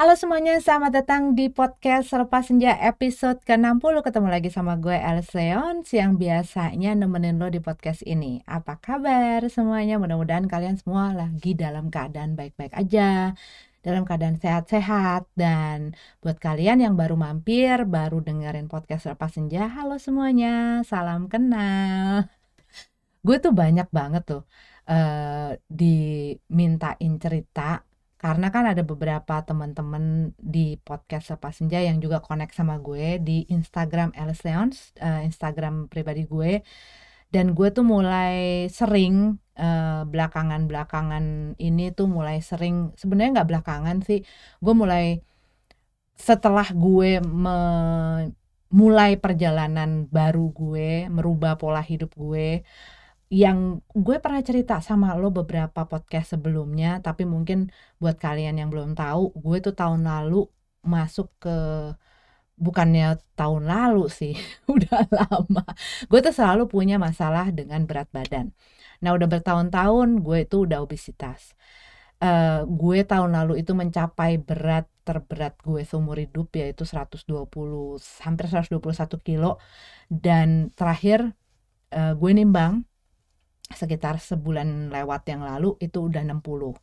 Halo semuanya, selamat datang di podcast Selepas Senja episode ke-60 Ketemu lagi sama gue Leon yang biasanya nemenin lo di podcast ini Apa kabar semuanya? Mudah-mudahan kalian semua lagi dalam keadaan baik-baik aja dalam keadaan sehat-sehat dan buat kalian yang baru mampir, baru dengerin podcast Lepas Senja, halo semuanya, salam kenal. Gue tuh banyak banget tuh uh, dimintain cerita karena kan ada beberapa teman-teman di podcast Sapa Senja yang juga connect sama gue di Instagram Alice Leons, uh, Instagram pribadi gue. Dan gue tuh mulai sering belakangan eh, belakangan-belakangan ini tuh mulai sering sebenarnya nggak belakangan sih, gue mulai setelah gue me, mulai perjalanan baru gue, merubah pola hidup gue, yang gue pernah cerita sama lo beberapa podcast sebelumnya, tapi mungkin buat kalian yang belum tahu, gue tuh tahun lalu masuk ke bukannya tahun lalu sih, udah lama. Gue tuh selalu punya masalah dengan berat badan. Nah, udah bertahun-tahun gue itu udah obesitas. Uh, gue tahun lalu itu mencapai berat terberat gue seumur hidup yaitu 120 hampir 121 kilo dan terakhir uh, gue nimbang sekitar sebulan lewat yang lalu itu udah 60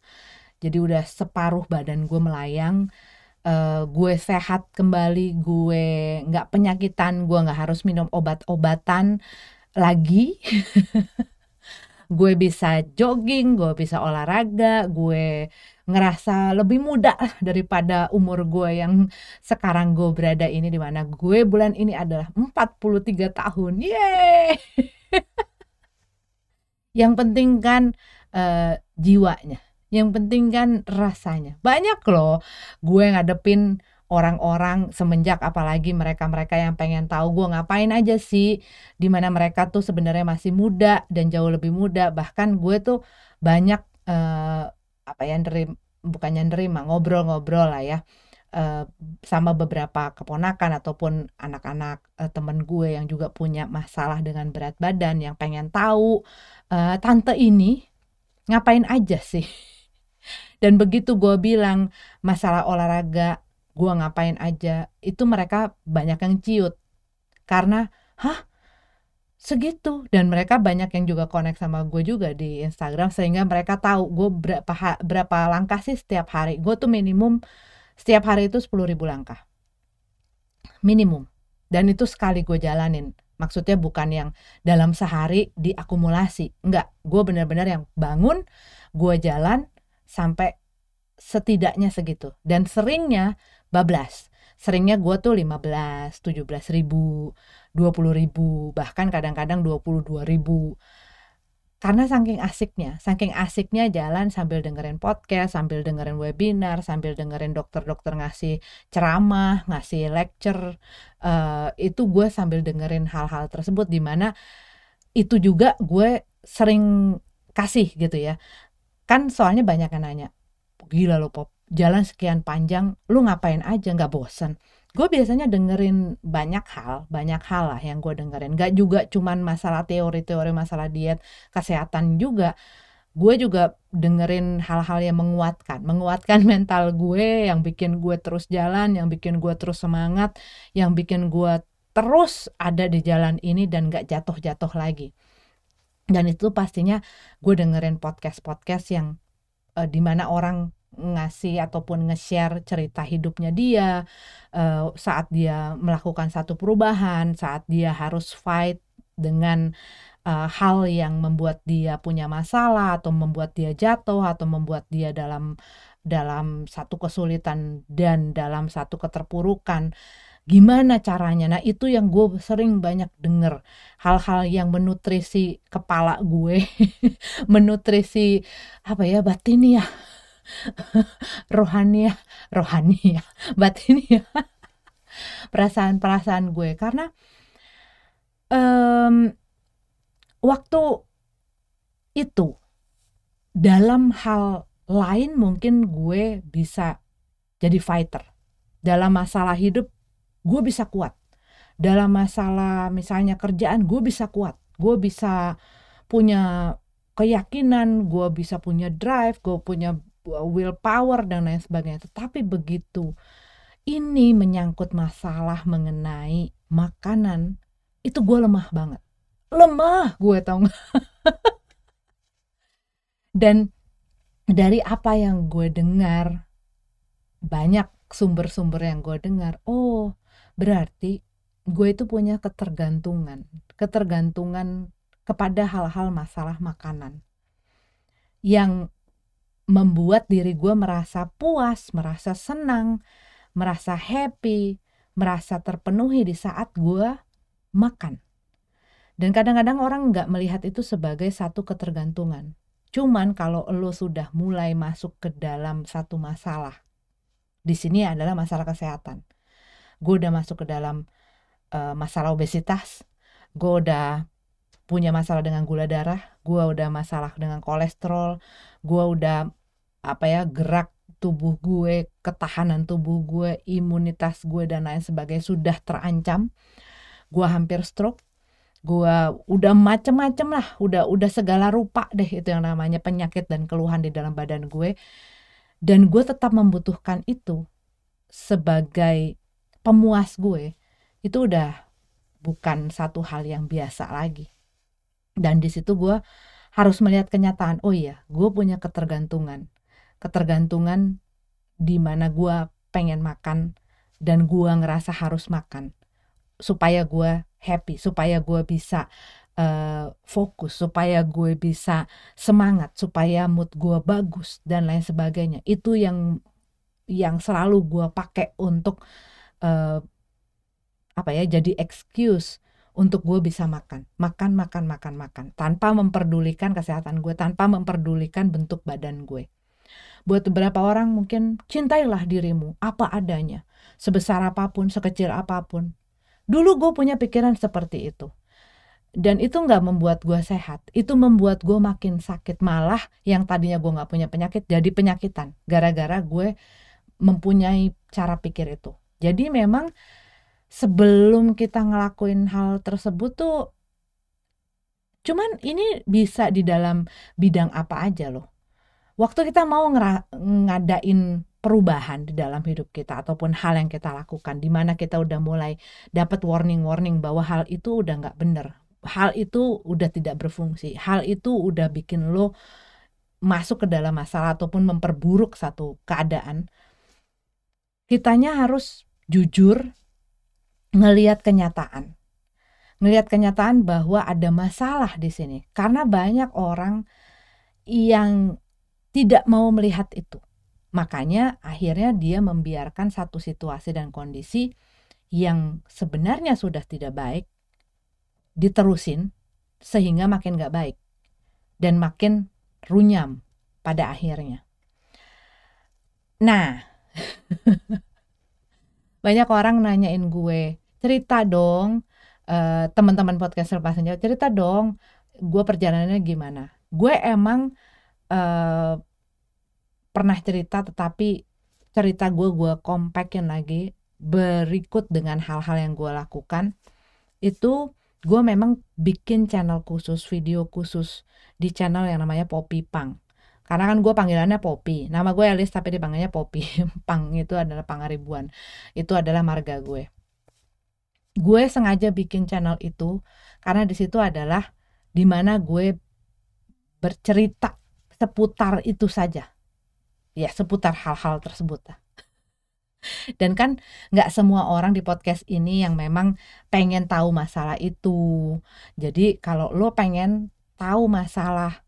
jadi udah separuh badan gue melayang uh, gue sehat kembali gue nggak penyakitan gue nggak harus minum obat-obatan lagi gue bisa jogging gue bisa olahraga gue ngerasa lebih muda daripada umur gue yang sekarang gue berada ini di mana gue bulan ini adalah 43 tahun yeay Yang penting kan uh, jiwanya, yang penting kan rasanya. Banyak loh gue ngadepin orang-orang semenjak apalagi mereka-mereka yang pengen tahu gue ngapain aja sih dimana mereka tuh sebenarnya masih muda dan jauh lebih muda bahkan gue tuh banyak eh, apa yang nerima bukannya nerima ngobrol-ngobrol lah ya Eh, sama beberapa keponakan ataupun anak-anak uh, temen gue yang juga punya masalah dengan berat badan yang pengen tahu uh, tante ini ngapain aja sih dan begitu gue bilang masalah olahraga gue ngapain aja itu mereka banyak yang ciut karena hah segitu dan mereka banyak yang juga connect sama gue juga di Instagram sehingga mereka tahu gue berapa berapa langkah sih setiap hari gue tuh minimum setiap hari itu ribu langkah. Minimum. Dan itu sekali gue jalanin. Maksudnya bukan yang dalam sehari diakumulasi. Enggak, gue bener-bener yang bangun, gue jalan sampai setidaknya segitu. Dan seringnya bablas. Seringnya gue tuh 15, 17 ribu, 20 ribu, bahkan kadang-kadang 22 ribu karena saking asiknya, saking asiknya jalan sambil dengerin podcast, sambil dengerin webinar, sambil dengerin dokter-dokter ngasih ceramah, ngasih lecture, uh, itu gue sambil dengerin hal-hal tersebut di mana itu juga gue sering kasih gitu ya. Kan soalnya banyak yang nanya, gila lo pop, jalan sekian panjang, lu ngapain aja nggak bosan gue biasanya dengerin banyak hal banyak hal lah yang gue dengerin gak juga cuman masalah teori-teori masalah diet kesehatan juga gue juga dengerin hal-hal yang menguatkan menguatkan mental gue yang bikin gue terus jalan yang bikin gue terus semangat yang bikin gue terus ada di jalan ini dan gak jatuh-jatuh lagi dan itu pastinya gue dengerin podcast-podcast yang uh, eh, dimana orang ngasih ataupun nge-share cerita hidupnya dia uh, saat dia melakukan satu perubahan, saat dia harus fight dengan uh, hal yang membuat dia punya masalah atau membuat dia jatuh atau membuat dia dalam dalam satu kesulitan dan dalam satu keterpurukan. Gimana caranya? Nah, itu yang gue sering banyak denger. Hal-hal yang menutrisi kepala gue, menutrisi apa ya, batin ya Ya, ya batin batinnya perasaan-perasaan gue karena um, waktu itu dalam hal lain mungkin gue bisa jadi fighter dalam masalah hidup gue bisa kuat dalam masalah misalnya kerjaan gue bisa kuat gue bisa punya keyakinan gue bisa punya drive gue punya Eh, willpower dan lain sebagainya. Tetapi begitu ini menyangkut masalah mengenai makanan, itu gue lemah banget. Lemah gue tau gak? dan dari apa yang gue dengar, banyak sumber-sumber yang gue dengar, oh berarti gue itu punya ketergantungan. Ketergantungan kepada hal-hal masalah makanan. Yang membuat diri gue merasa puas, merasa senang, merasa happy, merasa terpenuhi di saat gue makan. Dan kadang-kadang orang nggak melihat itu sebagai satu ketergantungan. Cuman kalau lo sudah mulai masuk ke dalam satu masalah, di sini adalah masalah kesehatan. Gue udah masuk ke dalam uh, masalah obesitas, gue udah punya masalah dengan gula darah, gue udah masalah dengan kolesterol, gue udah apa ya gerak tubuh gue, ketahanan tubuh gue, imunitas gue dan lain sebagainya sudah terancam. Gue hampir stroke, gue udah macem-macem lah, udah udah segala rupa deh itu yang namanya penyakit dan keluhan di dalam badan gue. Dan gue tetap membutuhkan itu sebagai pemuas gue. Itu udah bukan satu hal yang biasa lagi dan di situ gue harus melihat kenyataan oh iya gue punya ketergantungan ketergantungan di mana gue pengen makan dan gue ngerasa harus makan supaya gue happy supaya gue bisa uh, fokus supaya gue bisa semangat supaya mood gue bagus dan lain sebagainya itu yang yang selalu gue pakai untuk uh, apa ya jadi excuse untuk gue bisa makan, makan, makan, makan, makan, tanpa memperdulikan kesehatan gue, tanpa memperdulikan bentuk badan gue. Buat beberapa orang mungkin cintailah dirimu apa adanya, sebesar apapun, sekecil apapun. Dulu gue punya pikiran seperti itu. Dan itu nggak membuat gue sehat, itu membuat gue makin sakit. Malah yang tadinya gue nggak punya penyakit jadi penyakitan, gara-gara gue mempunyai cara pikir itu. Jadi memang sebelum kita ngelakuin hal tersebut tuh cuman ini bisa di dalam bidang apa aja loh. Waktu kita mau ngadain perubahan di dalam hidup kita ataupun hal yang kita lakukan di mana kita udah mulai dapat warning-warning bahwa hal itu udah nggak bener hal itu udah tidak berfungsi hal itu udah bikin lo masuk ke dalam masalah ataupun memperburuk satu keadaan kitanya harus jujur ngeliat kenyataan. Ngeliat kenyataan bahwa ada masalah di sini. Karena banyak orang yang tidak mau melihat itu. Makanya akhirnya dia membiarkan satu situasi dan kondisi yang sebenarnya sudah tidak baik diterusin sehingga makin gak baik dan makin runyam pada akhirnya. Nah, banyak orang nanyain gue, cerita dong uh, teman-teman podcaster lepas senja cerita dong gue perjalanannya gimana gue emang uh, pernah cerita tetapi cerita gue gue compactin lagi berikut dengan hal-hal yang gue lakukan itu gue memang bikin channel khusus video khusus di channel yang namanya Poppy Pang karena kan gue panggilannya Poppy nama gue Elis tapi dipanggilnya Poppy Pang itu adalah Pangaribuan itu adalah marga gue gue sengaja bikin channel itu karena di situ adalah dimana gue bercerita seputar itu saja ya seputar hal-hal tersebut dan kan nggak semua orang di podcast ini yang memang pengen tahu masalah itu jadi kalau lo pengen tahu masalah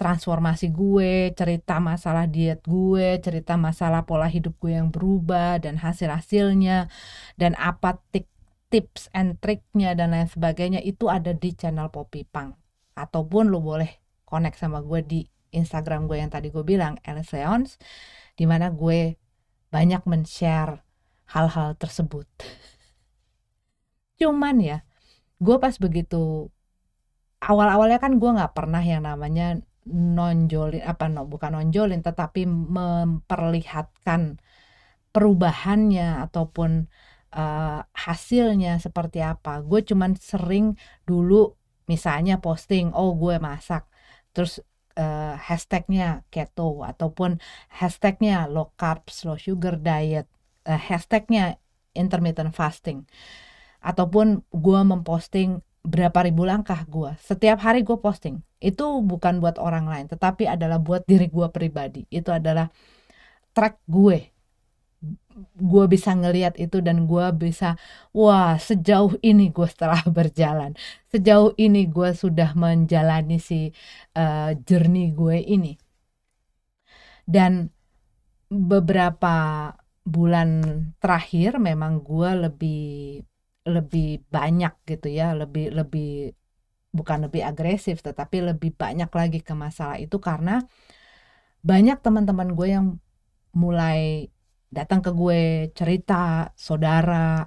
transformasi gue, cerita masalah diet gue, cerita masalah pola hidup gue yang berubah dan hasil-hasilnya dan apa tik tips and triknya dan lain sebagainya itu ada di channel Poppy Pang ataupun lo boleh connect sama gue di Instagram gue yang tadi gue bilang Elseons mana gue banyak men-share hal-hal tersebut cuman ya gue pas begitu awal-awalnya kan gue nggak pernah yang namanya nonjolin apa no bukan nonjolin tetapi memperlihatkan perubahannya ataupun uh, hasilnya seperti apa. Gue cuman sering dulu misalnya posting, oh gue masak, terus uh, hashtagnya keto ataupun hashtagnya low carbs, low sugar diet, uh, hashtagnya intermittent fasting, ataupun gue memposting berapa ribu langkah gue setiap hari gue posting itu bukan buat orang lain tetapi adalah buat diri gue pribadi itu adalah track gue gue bisa ngeliat itu dan gue bisa wah sejauh ini gue setelah berjalan sejauh ini gue sudah menjalani si uh, eh, jernih gue ini dan beberapa bulan terakhir memang gue lebih lebih banyak gitu ya lebih lebih bukan lebih agresif tetapi lebih banyak lagi ke masalah itu karena banyak teman-teman gue yang mulai datang ke gue cerita saudara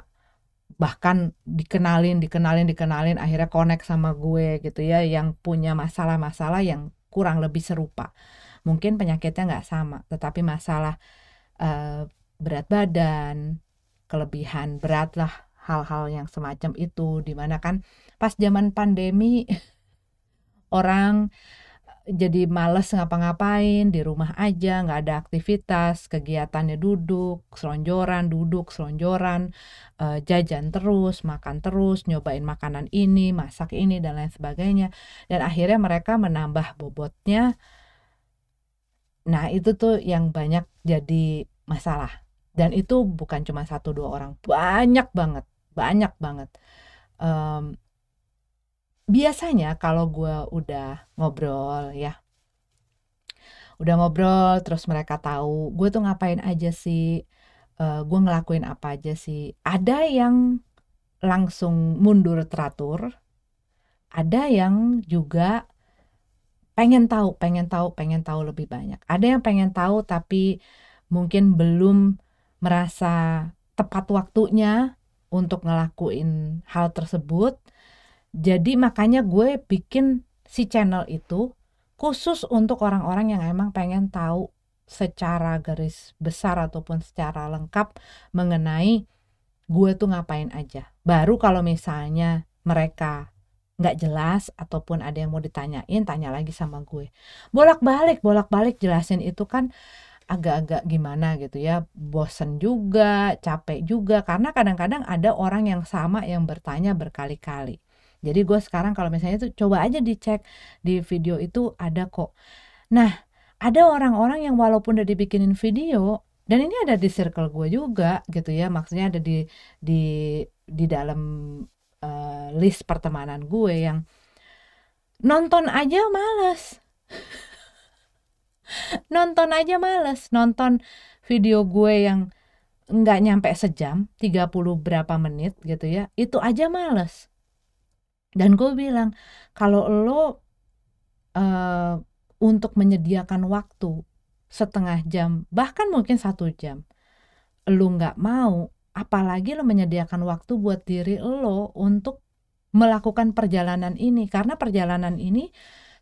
bahkan dikenalin dikenalin dikenalin akhirnya connect sama gue gitu ya yang punya masalah-masalah yang kurang lebih serupa mungkin penyakitnya nggak sama tetapi masalah uh, berat badan kelebihan berat lah hal-hal yang semacam itu dimana kan pas zaman pandemi orang jadi males ngapa-ngapain di rumah aja nggak ada aktivitas kegiatannya duduk selonjoran duduk selonjoran eh, jajan terus makan terus nyobain makanan ini masak ini dan lain sebagainya dan akhirnya mereka menambah bobotnya nah itu tuh yang banyak jadi masalah dan itu bukan cuma satu dua orang banyak banget banyak banget um, biasanya kalau gue udah ngobrol ya udah ngobrol terus mereka tahu gue tuh ngapain aja sih uh, eh, gue ngelakuin apa aja sih ada yang langsung mundur teratur ada yang juga pengen tahu pengen tahu pengen tahu lebih banyak ada yang pengen tahu tapi mungkin belum merasa tepat waktunya untuk ngelakuin hal tersebut jadi makanya gue bikin si channel itu khusus untuk orang-orang yang emang pengen tahu secara garis besar ataupun secara lengkap mengenai gue tuh ngapain aja. Baru kalau misalnya mereka nggak jelas ataupun ada yang mau ditanyain, tanya lagi sama gue. Bolak-balik, bolak-balik jelasin itu kan agak-agak gimana gitu ya bosen juga capek juga karena kadang-kadang ada orang yang sama yang bertanya berkali-kali jadi gue sekarang kalau misalnya itu coba aja dicek di video itu ada kok. Nah, ada orang-orang yang walaupun udah dibikinin video dan ini ada di circle gue juga gitu ya maksudnya ada di di di dalam uh, list pertemanan gue yang nonton aja males nonton aja males nonton video gue yang nggak nyampe sejam 30 berapa menit gitu ya itu aja males dan gue bilang, kalau lo uh, untuk menyediakan waktu setengah jam, bahkan mungkin satu jam, lo nggak mau, apalagi lo menyediakan waktu buat diri lo untuk melakukan perjalanan ini. Karena perjalanan ini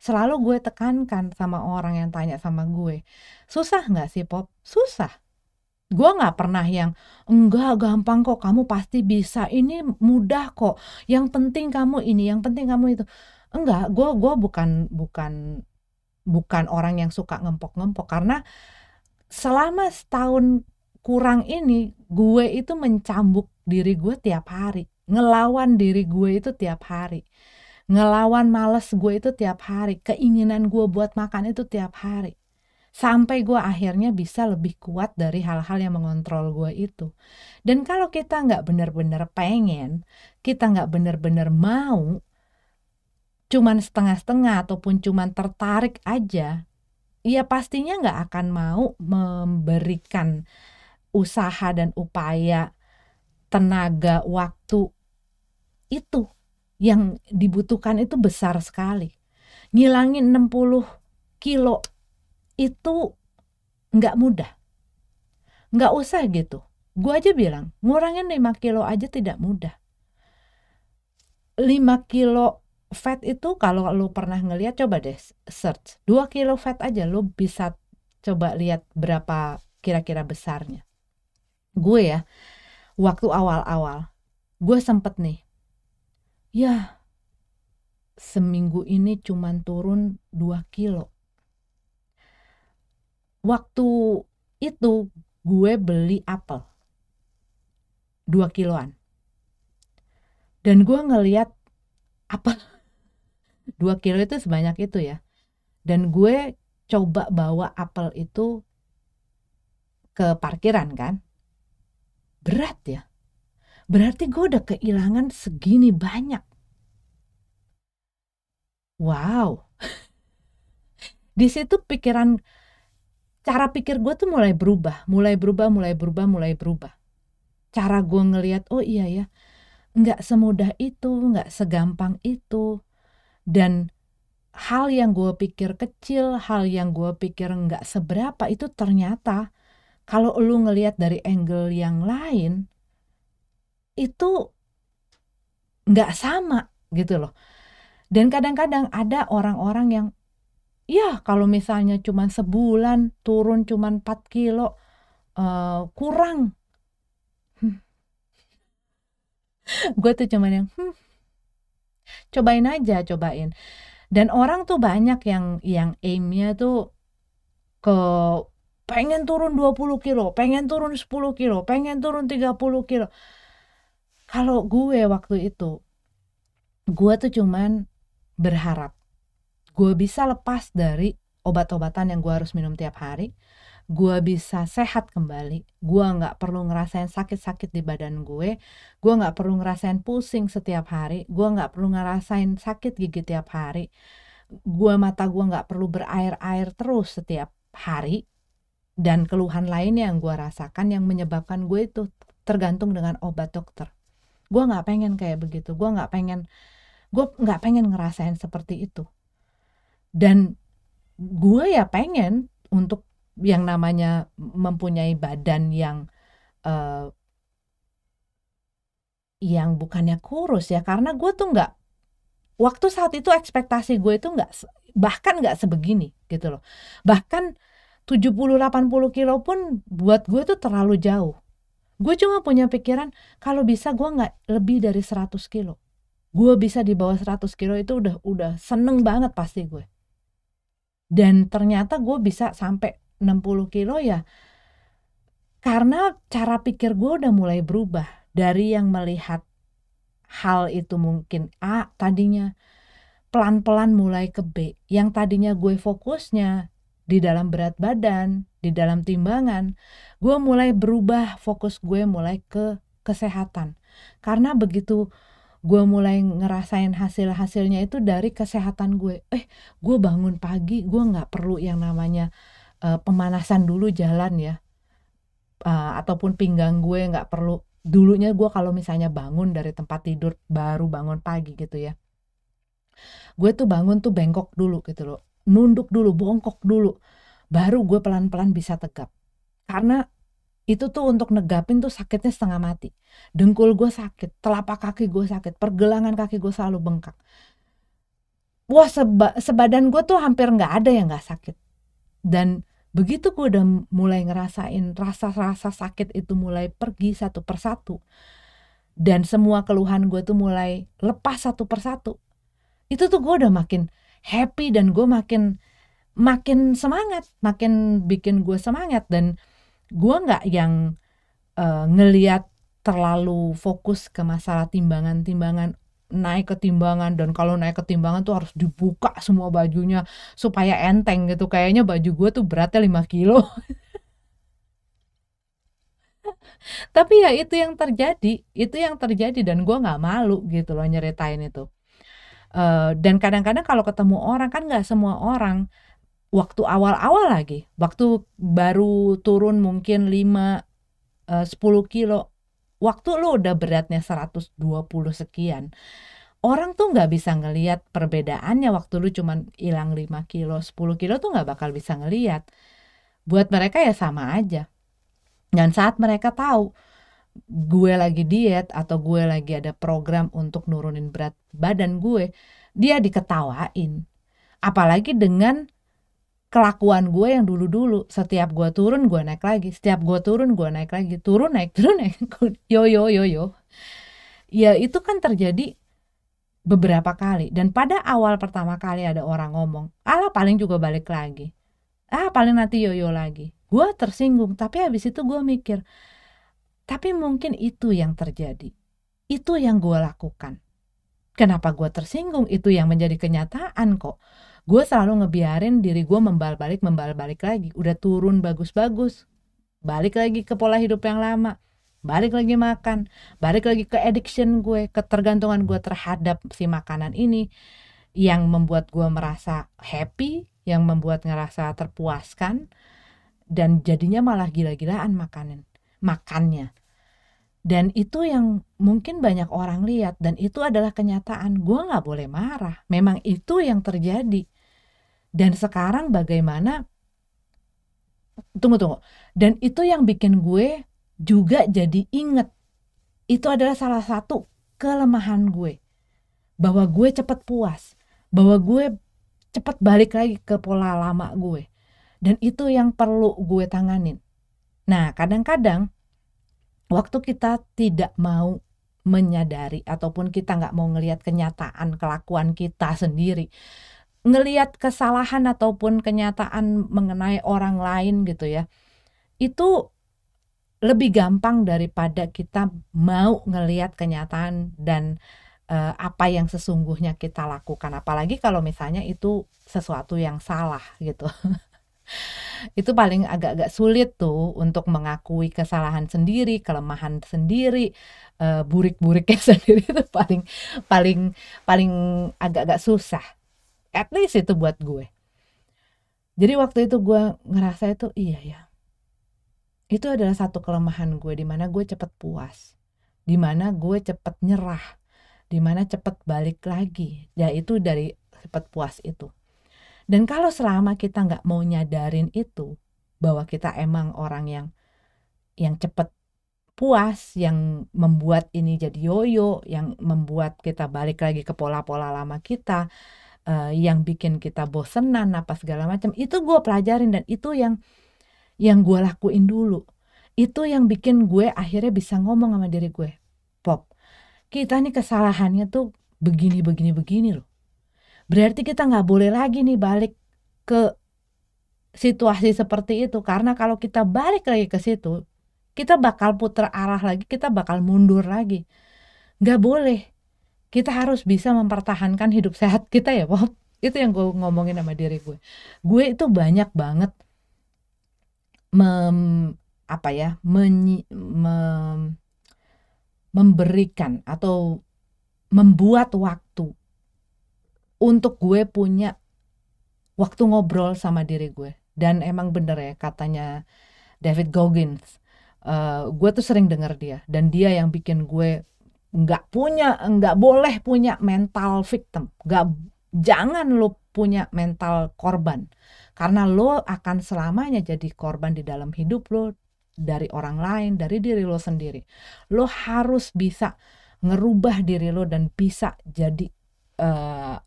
selalu gue tekankan sama orang yang tanya sama gue, susah nggak sih Pop? Susah. Gue nggak pernah yang enggak gampang kok kamu pasti bisa ini mudah kok yang penting kamu ini yang penting kamu itu enggak gue gue bukan bukan bukan orang yang suka ngempok-ngempok karena selama setahun kurang ini gue itu mencambuk diri gue tiap hari ngelawan diri gue itu tiap hari ngelawan males gue itu tiap hari keinginan gue buat makan itu tiap hari sampai gue akhirnya bisa lebih kuat dari hal-hal yang mengontrol gue itu. Dan kalau kita nggak benar-benar pengen, kita nggak benar-benar mau, cuman setengah-setengah ataupun cuman tertarik aja, ya pastinya nggak akan mau memberikan usaha dan upaya tenaga waktu itu yang dibutuhkan itu besar sekali. Ngilangin 60 kilo itu nggak mudah. Nggak usah gitu. Gue aja bilang, ngurangin 5 kilo aja tidak mudah. 5 kilo fat itu kalau lu pernah ngeliat coba deh search 2 kilo fat aja lu bisa coba lihat berapa kira-kira besarnya gue ya waktu awal-awal gue sempet nih ya seminggu ini cuman turun 2 kilo waktu itu gue beli apel 2 kiloan dan gue ngeliat apel 2 kilo itu sebanyak itu ya dan gue coba bawa apel itu ke parkiran kan berat ya berarti gue udah kehilangan segini banyak wow di situ pikiran cara pikir gue tuh mulai berubah, mulai berubah, mulai berubah, mulai berubah. Cara gue ngeliat, oh iya ya, nggak semudah itu, nggak segampang itu. Dan hal yang gue pikir kecil, hal yang gue pikir nggak seberapa itu ternyata kalau lu ngeliat dari angle yang lain, itu nggak sama gitu loh. Dan kadang-kadang ada orang-orang yang ya kalau misalnya cuma sebulan turun cuma 4 kilo uh, kurang hmm. gue tuh cuman yang hmm. cobain aja cobain dan orang tuh banyak yang yang aimnya tuh ke pengen turun 20 kilo, pengen turun 10 kilo, pengen turun 30 kilo. Kalau gue waktu itu, gue tuh cuman berharap gue bisa lepas dari obat-obatan yang gue harus minum tiap hari gue bisa sehat kembali gue nggak perlu ngerasain sakit-sakit di badan gue gue nggak perlu ngerasain pusing setiap hari gue nggak perlu ngerasain sakit gigi tiap hari gue mata gue nggak perlu berair-air terus setiap hari dan keluhan lainnya yang gue rasakan yang menyebabkan gue itu tergantung dengan obat dokter gue nggak pengen kayak begitu gue nggak pengen gue nggak pengen ngerasain seperti itu dan gue ya pengen untuk yang namanya mempunyai badan yang uh, yang bukannya kurus ya karena gue tuh nggak waktu saat itu ekspektasi gue itu nggak bahkan nggak sebegini gitu loh bahkan 70-80 kilo pun buat gue tuh terlalu jauh gue cuma punya pikiran kalau bisa gue nggak lebih dari 100 kilo gue bisa di bawah 100 kilo itu udah udah seneng banget pasti gue dan ternyata gue bisa sampai 60 kilo ya karena cara pikir gue udah mulai berubah dari yang melihat hal itu mungkin A tadinya pelan-pelan mulai ke B yang tadinya gue fokusnya di dalam berat badan di dalam timbangan gue mulai berubah fokus gue mulai ke kesehatan karena begitu gue mulai ngerasain hasil-hasilnya itu dari kesehatan gue eh gue bangun pagi gue nggak perlu yang namanya uh, pemanasan dulu jalan ya uh, ataupun pinggang gue nggak perlu dulunya gue kalau misalnya bangun dari tempat tidur baru bangun pagi gitu ya gue tuh bangun tuh bengkok dulu gitu loh nunduk dulu bongkok dulu baru gue pelan-pelan bisa tegap karena itu tuh untuk negapin tuh sakitnya setengah mati dengkul gue sakit telapak kaki gue sakit pergelangan kaki gue selalu bengkak wah seba, sebadan gue tuh hampir nggak ada yang nggak sakit dan begitu gue udah mulai ngerasain rasa-rasa sakit itu mulai pergi satu persatu dan semua keluhan gue tuh mulai lepas satu persatu itu tuh gue udah makin happy dan gue makin makin semangat makin bikin gue semangat dan gue nggak yang uh, ngeliat terlalu fokus ke masalah timbangan-timbangan naik ke timbangan dan kalau naik ke timbangan tuh harus dibuka semua bajunya supaya enteng gitu kayaknya baju gue tuh beratnya 5 kilo tapi ya itu yang terjadi itu yang terjadi dan gue nggak malu gitu loh nyeritain itu uh, dan kadang-kadang kalau ketemu orang kan nggak semua orang waktu awal-awal lagi, waktu baru turun mungkin 5 10 eh, kilo. Waktu lu udah beratnya 120 sekian. Orang tuh nggak bisa ngelihat perbedaannya waktu lu cuman hilang 5 kilo, 10 kilo tuh nggak bakal bisa ngelihat, Buat mereka ya sama aja. Dan saat mereka tahu gue lagi diet atau gue lagi ada program untuk nurunin berat badan gue, dia diketawain. Apalagi dengan kelakuan gue yang dulu-dulu setiap gue turun gue naik lagi setiap gue turun gue naik lagi turun naik turun naik yo yo yo yo ya itu kan terjadi beberapa kali dan pada awal pertama kali ada orang ngomong ala paling juga balik lagi ah paling nanti yo yo lagi gue tersinggung tapi habis itu gue mikir tapi mungkin itu yang terjadi itu yang gue lakukan kenapa gue tersinggung itu yang menjadi kenyataan kok gue selalu ngebiarin diri gue membal balik membal balik lagi udah turun bagus-bagus balik lagi ke pola hidup yang lama balik lagi makan balik lagi ke addiction gue ketergantungan gue terhadap si makanan ini yang membuat gue merasa happy yang membuat ngerasa terpuaskan dan jadinya malah gila-gilaan makanan makannya dan itu yang mungkin banyak orang lihat dan itu adalah kenyataan gue nggak boleh marah memang itu yang terjadi dan sekarang bagaimana tunggu tunggu. Dan itu yang bikin gue juga jadi inget. Itu adalah salah satu kelemahan gue. Bahwa gue cepat puas, bahwa gue cepat balik lagi ke pola lama gue. Dan itu yang perlu gue tanganin. Nah, kadang-kadang waktu kita tidak mau menyadari ataupun kita nggak mau ngelihat kenyataan kelakuan kita sendiri ngeliat kesalahan ataupun kenyataan mengenai orang lain gitu ya itu lebih gampang daripada kita mau ngeliat kenyataan dan uh, apa yang sesungguhnya kita lakukan apalagi kalau misalnya itu sesuatu yang salah gitu itu paling agak-agak sulit tuh untuk mengakui kesalahan sendiri, kelemahan sendiri, uh, burik-buriknya sendiri itu paling paling paling agak-agak susah at least itu buat gue jadi waktu itu gue ngerasa itu iya ya itu adalah satu kelemahan gue di mana gue cepet puas di mana gue cepet nyerah di mana cepet balik lagi Ya itu dari cepet puas itu dan kalau selama kita nggak mau nyadarin itu bahwa kita emang orang yang yang cepet puas yang membuat ini jadi yoyo yang membuat kita balik lagi ke pola-pola lama kita uh, yang bikin kita bosenan apa segala macam itu gue pelajarin dan itu yang yang gue lakuin dulu itu yang bikin gue akhirnya bisa ngomong sama diri gue pop kita nih kesalahannya tuh begini begini begini loh berarti kita nggak boleh lagi nih balik ke situasi seperti itu karena kalau kita balik lagi ke situ kita bakal putar arah lagi kita bakal mundur lagi nggak boleh kita harus bisa mempertahankan hidup sehat kita ya Bob itu yang gue ngomongin sama diri gue gue itu banyak banget mem apa ya menyi, mem, memberikan atau membuat waktu untuk gue punya waktu ngobrol sama diri gue dan emang bener ya katanya David Goggins uh, gue tuh sering denger dia dan dia yang bikin gue nggak punya nggak boleh punya mental victim nggak jangan lo punya mental korban karena lo akan selamanya jadi korban di dalam hidup lo dari orang lain dari diri lo sendiri lo harus bisa ngerubah diri lo dan bisa jadi uh,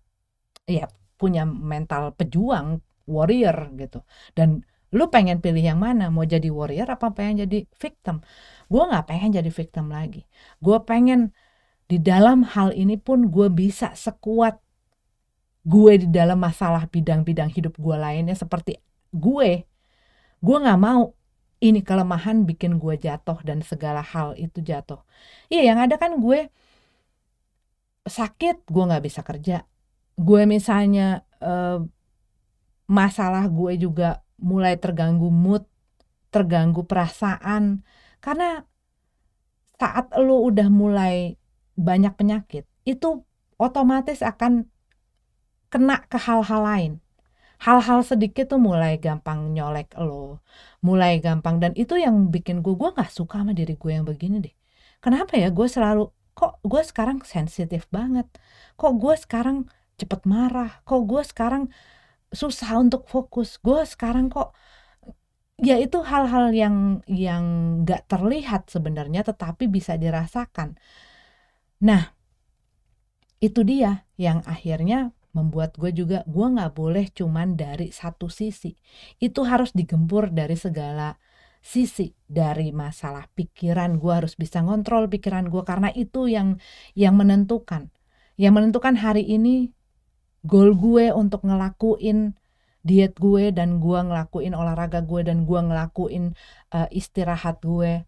ya punya mental pejuang warrior gitu dan lo pengen pilih yang mana mau jadi warrior apa pengen jadi victim gue nggak pengen jadi victim lagi gue pengen di dalam hal ini pun gue bisa sekuat gue di dalam masalah bidang-bidang hidup gue lainnya seperti gue gue nggak mau ini kelemahan bikin gue jatuh dan segala hal itu jatuh iya yang ada kan gue sakit gue nggak bisa kerja gue misalnya eh, masalah gue juga mulai terganggu mood terganggu perasaan karena saat lu udah mulai banyak penyakit, itu otomatis akan kena ke hal-hal lain. Hal-hal sedikit tuh mulai gampang nyolek lo, mulai gampang dan itu yang bikin gue gue nggak suka sama diri gue yang begini deh. Kenapa ya gue selalu kok gue sekarang sensitif banget, kok gue sekarang cepet marah, kok gue sekarang susah untuk fokus, gue sekarang kok ya itu hal-hal yang yang nggak terlihat sebenarnya tetapi bisa dirasakan nah itu dia yang akhirnya membuat gue juga gue nggak boleh cuman dari satu sisi itu harus digempur dari segala sisi dari masalah pikiran gue harus bisa ngontrol pikiran gue karena itu yang yang menentukan yang menentukan hari ini goal gue untuk ngelakuin diet gue dan gue ngelakuin olahraga gue dan gue ngelakuin uh, istirahat gue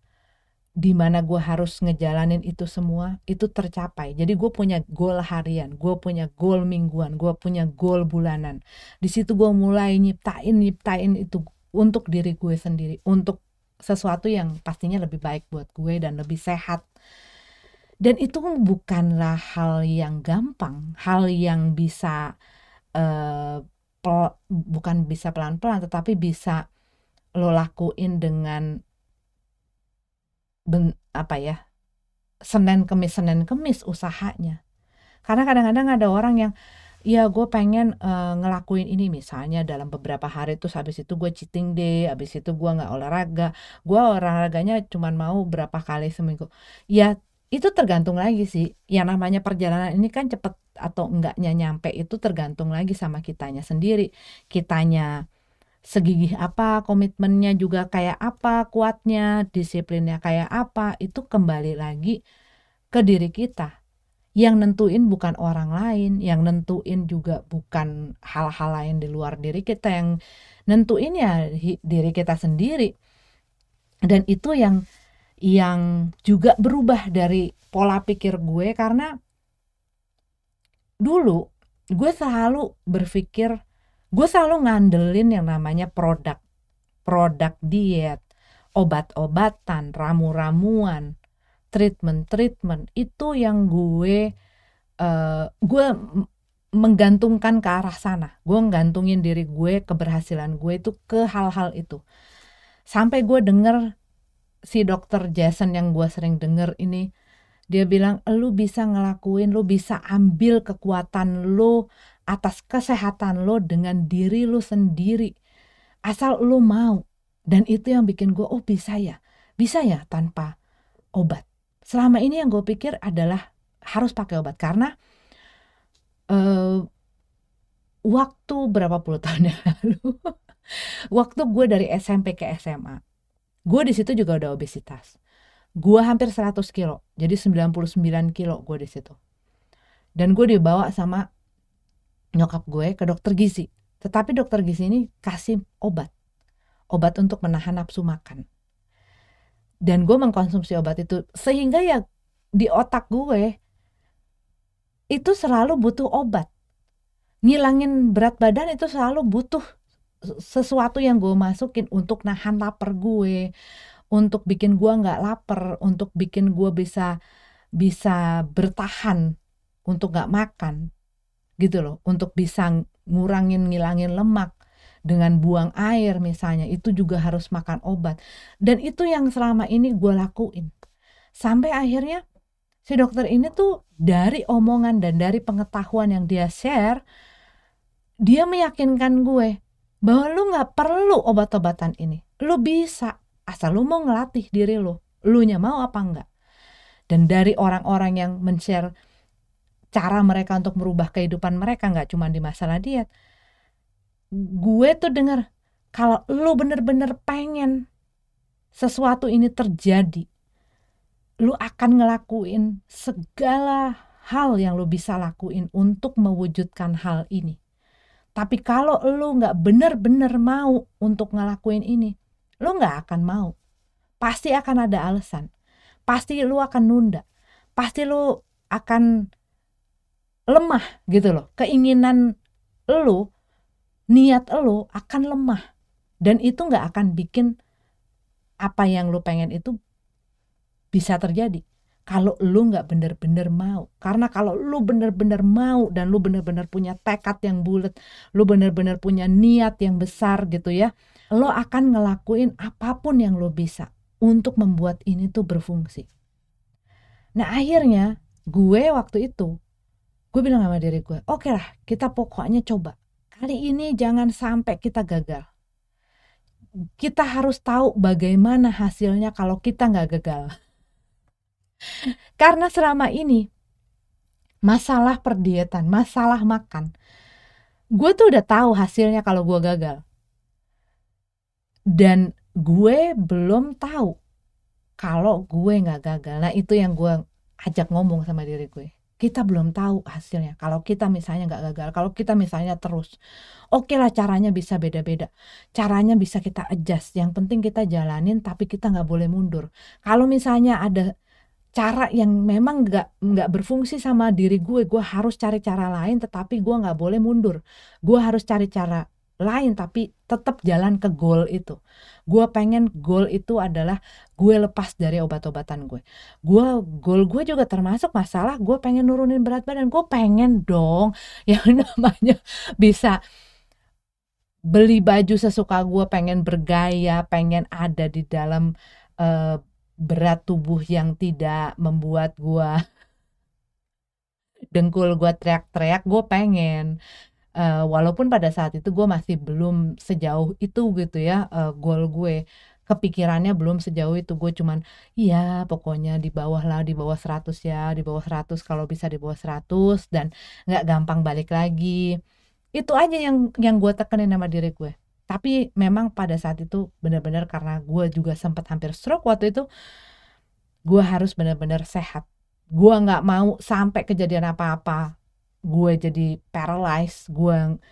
di mana gue harus ngejalanin itu semua itu tercapai jadi gue punya goal harian gue punya goal mingguan gue punya goal bulanan di situ gue mulai nyiptain nyiptain itu untuk diri gue sendiri untuk sesuatu yang pastinya lebih baik buat gue dan lebih sehat dan itu bukanlah hal yang gampang hal yang bisa uh, kalau oh, bukan bisa pelan-pelan tetapi bisa lo lakuin dengan ben, apa ya Senin kemis Senin kemis usahanya karena kadang-kadang ada orang yang ya gue pengen uh, ngelakuin ini misalnya dalam beberapa hari terus habis itu gue cheating deh, habis itu gue nggak olahraga gue olahraganya cuma mau berapa kali seminggu ya itu tergantung lagi sih yang namanya perjalanan ini kan cepet atau enggaknya nyampe itu tergantung lagi sama kitanya sendiri kitanya segigih apa komitmennya juga kayak apa kuatnya disiplinnya kayak apa itu kembali lagi ke diri kita yang nentuin bukan orang lain yang nentuin juga bukan hal-hal lain di luar diri kita yang nentuin ya diri kita sendiri dan itu yang yang juga berubah dari pola pikir gue karena dulu gue selalu berpikir gue selalu ngandelin yang namanya produk produk diet obat-obatan ramu-ramuan treatment-treatment itu yang gue uh, gue menggantungkan ke arah sana gue menggantungin diri gue keberhasilan gue itu ke hal-hal itu sampai gue denger si dokter Jason yang gue sering denger ini dia bilang lu bisa ngelakuin lu bisa ambil kekuatan lu atas kesehatan lu dengan diri lu sendiri asal lu mau dan itu yang bikin gue oh bisa ya bisa ya tanpa obat selama ini yang gue pikir adalah harus pakai obat karena uh, waktu berapa puluh tahun yang lalu waktu gue dari SMP ke SMA Gue di situ juga udah obesitas. Gue hampir 100 kilo, jadi 99 kilo gue di situ. Dan gue dibawa sama nyokap gue ke dokter gizi. Tetapi dokter gizi ini kasih obat. Obat untuk menahan nafsu makan. Dan gue mengkonsumsi obat itu sehingga ya di otak gue itu selalu butuh obat. Ngilangin berat badan itu selalu butuh sesuatu yang gue masukin untuk nahan lapar gue untuk bikin gue nggak lapar untuk bikin gue bisa bisa bertahan untuk nggak makan gitu loh untuk bisa ngurangin ngilangin lemak dengan buang air misalnya itu juga harus makan obat dan itu yang selama ini gue lakuin sampai akhirnya si dokter ini tuh dari omongan dan dari pengetahuan yang dia share dia meyakinkan gue bahwa lu nggak perlu obat-obatan ini. Lu bisa asal lu mau ngelatih diri lu. Lu nya mau apa enggak. Dan dari orang-orang yang men-share cara mereka untuk merubah kehidupan mereka nggak cuma di masalah diet. Gue tuh dengar kalau lu bener-bener pengen sesuatu ini terjadi, lu akan ngelakuin segala hal yang lu bisa lakuin untuk mewujudkan hal ini. Tapi kalau lu nggak bener-bener mau untuk ngelakuin ini, lu nggak akan mau. Pasti akan ada alasan. Pasti lu akan nunda. Pasti lu akan lemah gitu loh. Keinginan lu, niat lu akan lemah. Dan itu nggak akan bikin apa yang lu pengen itu bisa terjadi kalau lu nggak bener-bener mau. Karena kalau lu bener-bener mau dan lu bener-bener punya tekad yang bulat, lu bener-bener punya niat yang besar gitu ya, lo akan ngelakuin apapun yang lo bisa untuk membuat ini tuh berfungsi. Nah akhirnya gue waktu itu, gue bilang sama diri gue, oke okay lah kita pokoknya coba. Kali ini jangan sampai kita gagal. Kita harus tahu bagaimana hasilnya kalau kita nggak gagal. Karena selama ini masalah perdietan, masalah makan, gue tuh udah tahu hasilnya kalau gue gagal. Dan gue belum tahu kalau gue nggak gagal. Nah itu yang gue ajak ngomong sama diri gue. Kita belum tahu hasilnya. Kalau kita misalnya nggak gagal, kalau kita misalnya terus, oke okay lah caranya bisa beda-beda. Caranya bisa kita adjust. Yang penting kita jalanin, tapi kita nggak boleh mundur. Kalau misalnya ada cara yang memang nggak nggak berfungsi sama diri gue gue harus cari cara lain tetapi gue nggak boleh mundur gue harus cari cara lain tapi tetap jalan ke goal itu gue pengen goal itu adalah gue lepas dari obat-obatan gue gue goal gue juga termasuk masalah gue pengen nurunin berat badan gue pengen dong yang namanya bisa beli baju sesuka gue pengen bergaya pengen ada di dalam uh, berat tubuh yang tidak membuat gua dengkul gua teriak-teriak gue pengen uh, walaupun pada saat itu gue masih belum sejauh itu gitu ya uh, goal gue kepikirannya belum sejauh itu gue cuman iya pokoknya di bawah lah di bawah 100 ya di bawah 100 kalau bisa di bawah 100 dan nggak gampang balik lagi itu aja yang yang gue tekenin sama diri gue tapi memang pada saat itu benar-benar karena gue juga sempat hampir stroke waktu itu gue harus benar-benar sehat gue nggak mau sampai kejadian apa-apa gue jadi paralyzed gue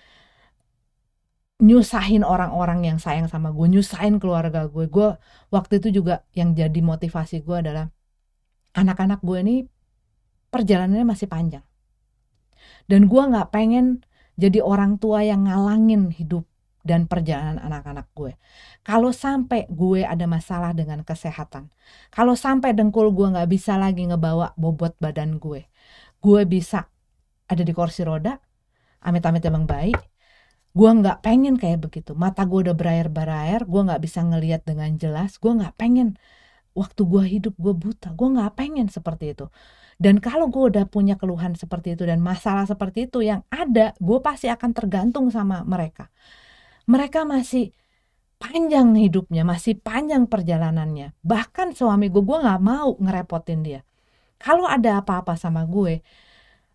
nyusahin orang-orang yang sayang sama gue nyusahin keluarga gue gue waktu itu juga yang jadi motivasi gue adalah anak-anak gue ini perjalanannya masih panjang dan gue nggak pengen jadi orang tua yang ngalangin hidup dan perjalanan anak-anak gue. Kalau sampai gue ada masalah dengan kesehatan, kalau sampai dengkul gue nggak bisa lagi ngebawa bobot badan gue, gue bisa ada di kursi roda, amit-amit emang baik, gue nggak pengen kayak begitu mata gue udah berair-berair gue nggak bisa ngelihat dengan jelas gue nggak pengen waktu gue hidup gue buta gue nggak pengen seperti itu dan kalau gue udah punya keluhan seperti itu dan masalah seperti itu yang ada gue pasti akan tergantung sama mereka mereka masih panjang hidupnya, masih panjang perjalanannya. Bahkan suami gue, gue gak mau ngerepotin dia. Kalau ada apa-apa sama gue,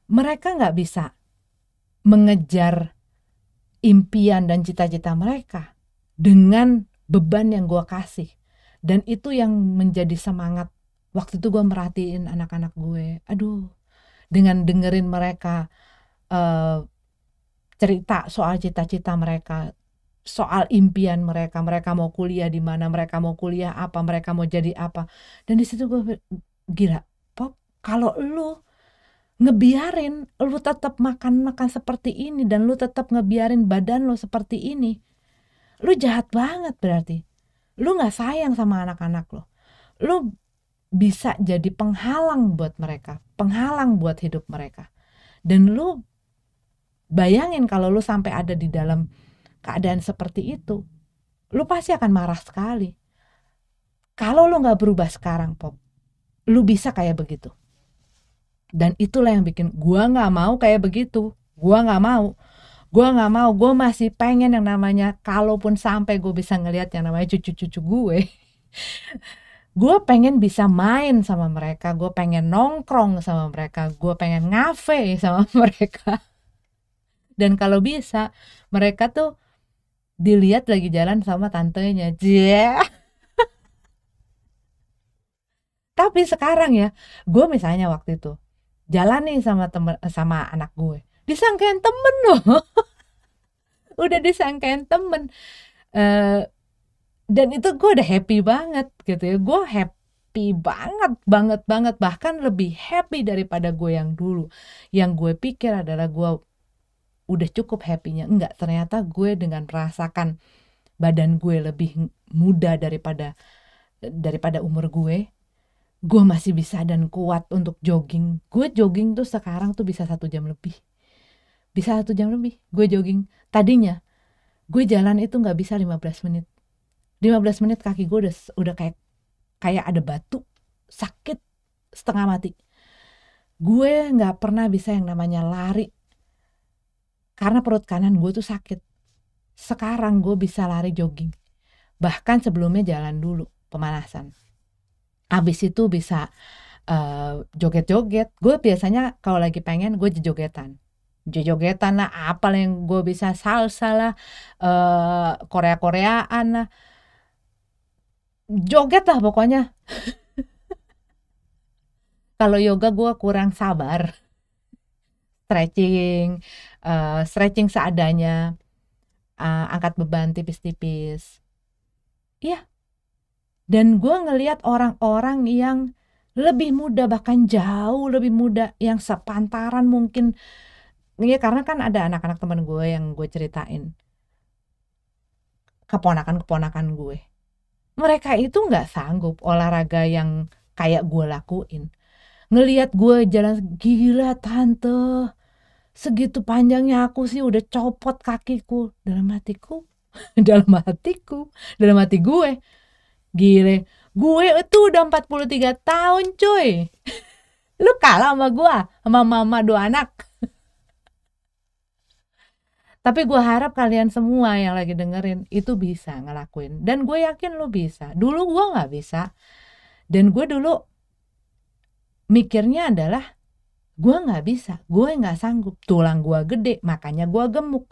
mereka gak bisa mengejar impian dan cita-cita mereka dengan beban yang gue kasih. Dan itu yang menjadi semangat. Waktu itu gue merhatiin anak-anak gue. Aduh, dengan dengerin mereka uh, cerita soal cita-cita mereka soal impian mereka, mereka mau kuliah di mana, mereka mau kuliah apa, mereka mau jadi apa. Dan di situ gue gila, Pop, kalau lu ngebiarin lu tetap makan-makan seperti ini dan lu tetap ngebiarin badan lu seperti ini, lu jahat banget berarti. Lu nggak sayang sama anak-anak lo. Lu bisa jadi penghalang buat mereka, penghalang buat hidup mereka. Dan lu bayangin kalau lu sampai ada di dalam keadaan seperti itu, lu pasti akan marah sekali. Kalau lu nggak berubah sekarang, Pop, lu bisa kayak begitu. Dan itulah yang bikin gua nggak mau kayak begitu. Gua nggak mau. Gua nggak mau. Gua masih pengen yang namanya, kalaupun sampai gue bisa ngelihat yang namanya cucu-cucu gue. gue pengen bisa main sama mereka, gue pengen nongkrong sama mereka, gue pengen ngafe sama mereka. Dan kalau bisa, mereka tuh dilihat lagi jalan sama tantenya yeah. tapi sekarang ya gue misalnya waktu itu jalan nih sama temen sama anak gue disangkain temen loh udah disangkain temen uh, dan itu gue udah happy banget gitu ya gue happy banget banget banget bahkan lebih happy daripada gue yang dulu yang gue pikir adalah gue udah cukup happy-nya. Enggak, ternyata gue dengan merasakan badan gue lebih muda daripada daripada umur gue, gue masih bisa dan kuat untuk jogging. Gue jogging tuh sekarang tuh bisa satu jam lebih. Bisa satu jam lebih, gue jogging. Tadinya, gue jalan itu nggak bisa 15 menit. 15 menit kaki gue udah, udah kayak kayak ada batu, sakit, setengah mati. Gue nggak pernah bisa yang namanya lari karena perut kanan gue tuh sakit. Sekarang gue bisa lari jogging. Bahkan sebelumnya jalan dulu, pemanasan. Abis itu bisa uh, joget-joget. gue biasanya kalau lagi pengen gue jogetan. Jejogetan lah, apa yang gue bisa salsa lah, uh, Korea-Koreaan lah. Joget lah pokoknya. kalau yoga gue kurang sabar stretching, uh, stretching seadanya, uh, angkat beban tipis-tipis. Iya. Dan gue ngelihat orang-orang yang lebih muda bahkan jauh lebih muda yang sepantaran mungkin ya karena kan ada anak-anak teman gue yang gue ceritain keponakan-keponakan gue mereka itu nggak sanggup olahraga yang kayak gue lakuin ngelihat gue jalan gila tante segitu panjangnya aku sih udah copot kakiku dalam hatiku dalam hatiku dalam hati gue gile gue itu udah 43 tahun cuy lu kalah sama gue sama mama dua anak tapi gue harap kalian semua yang lagi dengerin itu bisa ngelakuin dan gue yakin lu bisa dulu gue nggak bisa dan gue dulu mikirnya adalah gue nggak bisa gue nggak sanggup tulang gue gede makanya gue gemuk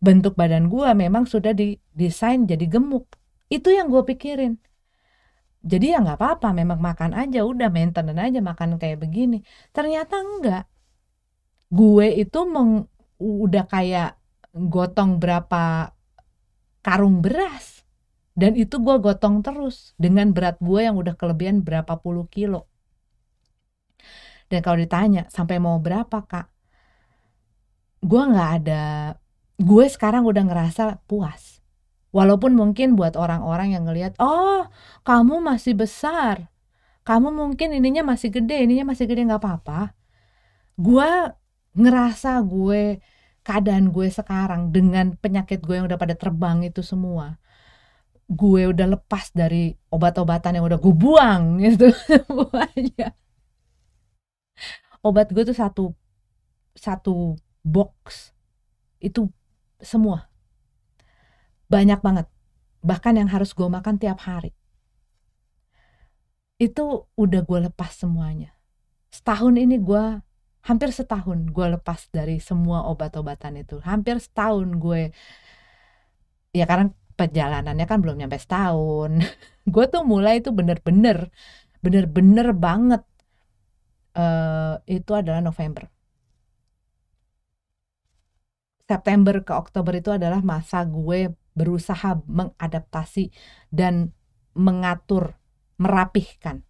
bentuk badan gue memang sudah didesain jadi gemuk itu yang gue pikirin jadi ya nggak apa-apa memang makan aja udah maintenance aja makan kayak begini ternyata enggak gue itu meng, udah kayak gotong berapa karung beras dan itu gue gotong terus dengan berat gue yang udah kelebihan berapa puluh kilo dan kalau ditanya sampai mau berapa kak, gue nggak ada, gue sekarang udah ngerasa puas. Walaupun mungkin buat orang-orang yang ngelihat, oh kamu masih besar, kamu mungkin ininya masih gede, ininya masih gede nggak apa-apa. Gue ngerasa gue keadaan gue sekarang dengan penyakit gue yang udah pada terbang itu semua gue udah lepas dari obat-obatan yang udah gue buang gitu semuanya obat gue tuh satu satu box itu semua banyak banget bahkan yang harus gue makan tiap hari itu udah gue lepas semuanya setahun ini gue hampir setahun gue lepas dari semua obat-obatan itu hampir setahun gue ya karena perjalanannya kan belum nyampe setahun gue tuh mulai itu bener-bener bener-bener banget uh, itu adalah November. September ke Oktober itu adalah masa gue berusaha mengadaptasi dan mengatur, merapihkan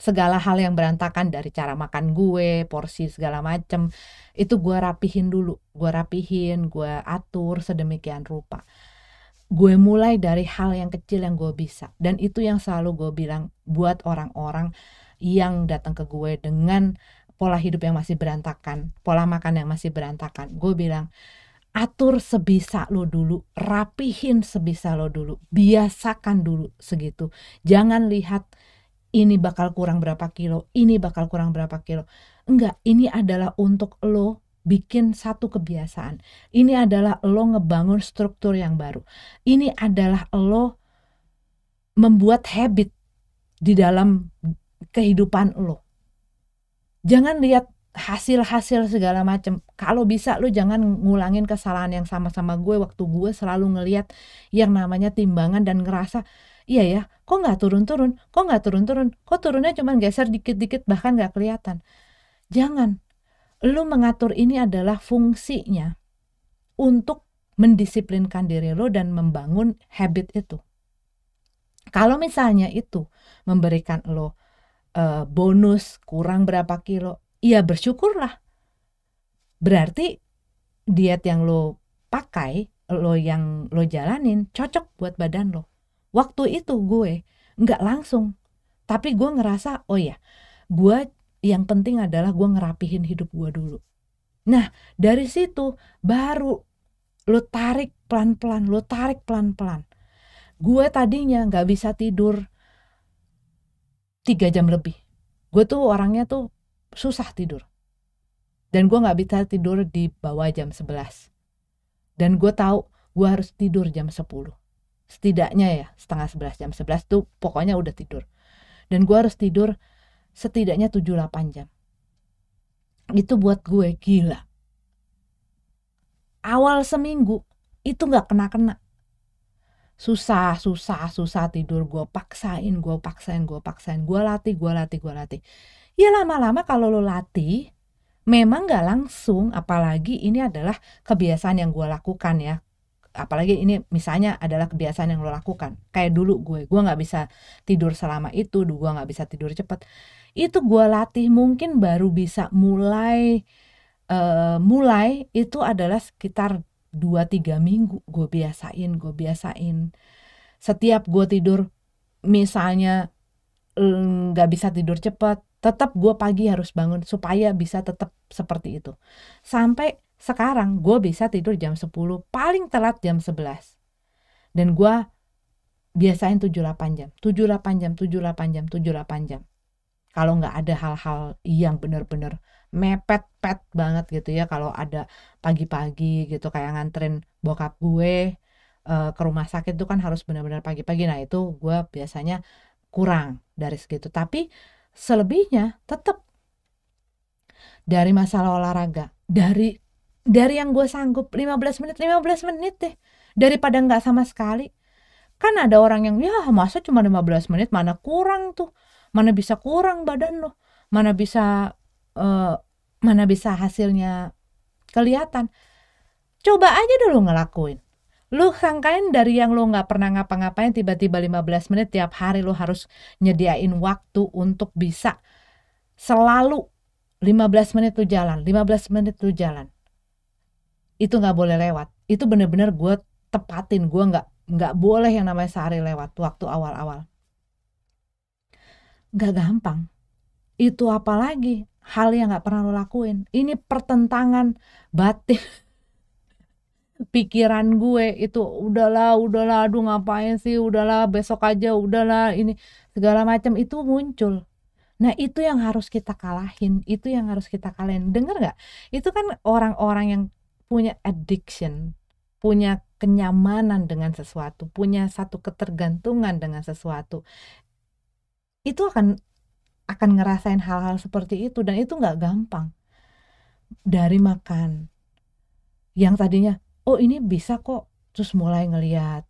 segala hal yang berantakan dari cara makan gue, porsi segala macem itu gue rapihin dulu, gue rapihin, gue atur sedemikian rupa. Gue mulai dari hal yang kecil yang gue bisa dan itu yang selalu gue bilang buat orang-orang yang datang ke gue dengan pola hidup yang masih berantakan, pola makan yang masih berantakan. Gue bilang, atur sebisa lo dulu, rapihin sebisa lo dulu, biasakan dulu segitu. Jangan lihat ini bakal kurang berapa kilo, ini bakal kurang berapa kilo. Enggak, ini adalah untuk lo bikin satu kebiasaan. Ini adalah lo ngebangun struktur yang baru. Ini adalah lo membuat habit di dalam kehidupan lo. Jangan lihat hasil-hasil segala macam. Kalau bisa lu jangan ngulangin kesalahan yang sama-sama gue waktu gue selalu ngeliat yang namanya timbangan dan ngerasa iya ya, kok nggak turun-turun, kok nggak turun-turun, kok turunnya cuma geser dikit-dikit bahkan nggak kelihatan. Jangan. Lu mengatur ini adalah fungsinya untuk mendisiplinkan diri lo dan membangun habit itu. Kalau misalnya itu memberikan lo uh, bonus kurang berapa kilo, ya bersyukurlah. Berarti diet yang lo pakai, lo yang lo jalanin cocok buat badan lo. Waktu itu gue nggak langsung, tapi gue ngerasa oh ya, gue yang penting adalah gue ngerapihin hidup gue dulu. Nah dari situ baru lo tarik pelan-pelan, lo tarik pelan-pelan. Gue tadinya nggak bisa tidur tiga jam lebih gue tuh orangnya tuh susah tidur dan gue gak bisa tidur di bawah jam 11 dan gue tahu gue harus tidur jam 10 setidaknya ya setengah 11 jam 11 tuh pokoknya udah tidur dan gue harus tidur setidaknya 7-8 jam itu buat gue gila awal seminggu itu gak kena-kena susah susah susah tidur gue paksain gue paksain gue paksain gue latih gue latih gue latih ya lama-lama kalau lo latih memang nggak langsung apalagi ini adalah kebiasaan yang gue lakukan ya apalagi ini misalnya adalah kebiasaan yang lo lakukan kayak dulu gue gue nggak bisa tidur selama itu gue nggak bisa tidur cepet itu gue latih mungkin baru bisa mulai uh, mulai itu adalah sekitar dua tiga minggu gue biasain gue biasain setiap gue tidur misalnya mm, nggak bisa tidur cepat tetap gue pagi harus bangun supaya bisa tetap seperti itu sampai sekarang gue bisa tidur jam 10 paling telat jam 11 dan gue biasain tujuh delapan jam tujuh delapan jam 78 jam 78 jam kalau nggak ada hal-hal yang benar-benar mepet-pet banget gitu ya kalau ada pagi-pagi gitu kayak nganterin bokap gue uh, ke rumah sakit itu kan harus benar-benar pagi-pagi. Nah, itu gue biasanya kurang dari segitu. Tapi selebihnya tetap dari masalah olahraga, dari dari yang gue sanggup 15 menit, 15 menit deh. Daripada nggak sama sekali. Kan ada orang yang, ya masa cuma 15 menit, mana kurang tuh. Mana bisa kurang badan loh. Mana bisa uh, mana bisa hasilnya kelihatan coba aja dulu ngelakuin lu sangkain dari yang lu nggak pernah ngapa-ngapain tiba-tiba 15 menit tiap hari lu harus nyediain waktu untuk bisa selalu 15 menit lu jalan 15 menit lu jalan itu nggak boleh lewat itu bener-bener gue tepatin gue nggak nggak boleh yang namanya sehari lewat waktu awal-awal nggak gampang itu apalagi hal yang nggak pernah lo lakuin ini pertentangan batin pikiran gue itu udahlah udahlah aduh ngapain sih udahlah besok aja udahlah ini segala macam itu muncul nah itu yang harus kita kalahin itu yang harus kita kalahin denger nggak itu kan orang-orang yang punya addiction punya kenyamanan dengan sesuatu punya satu ketergantungan dengan sesuatu itu akan akan ngerasain hal-hal seperti itu dan itu nggak gampang dari makan yang tadinya oh ini bisa kok terus mulai ngelihat